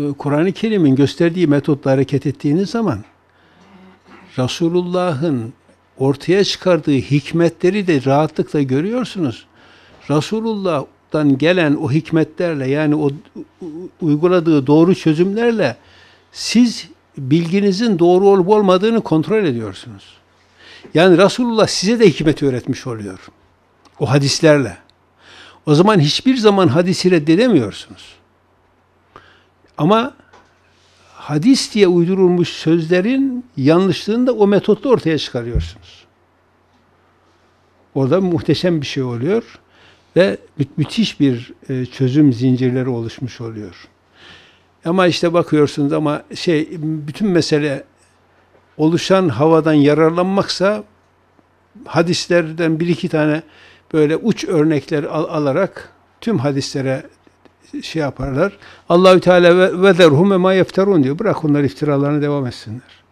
E, Kur'an-ı Kerim'in gösterdiği metotla hareket ettiğiniz zaman Resulullah'ın ortaya çıkardığı hikmetleri de rahatlıkla görüyorsunuz. Resulullah'tan gelen o hikmetlerle yani o uyguladığı doğru çözümlerle siz bilginizin doğru olup olmadığını kontrol ediyorsunuz. Yani Resulullah size de hikmet öğretmiş oluyor. O hadislerle. O zaman hiçbir zaman hadisi reddedemiyorsunuz. Ama hadis diye uydurulmuş sözlerin yanlışlığını da o metotla ortaya çıkarıyorsunuz. Orada muhteşem bir şey oluyor ve mü müthiş bir e, çözüm zincirleri oluşmuş oluyor. Ama işte bakıyorsunuz ama şey bütün mesele oluşan havadan yararlanmaksa hadislerden bir iki tane böyle uç örnekler al alarak tüm hadislere şey yaparlar. Allahü Teala ve zerhum ma yefterun diyor. Bırak onlar iftiralarına devam etsinler.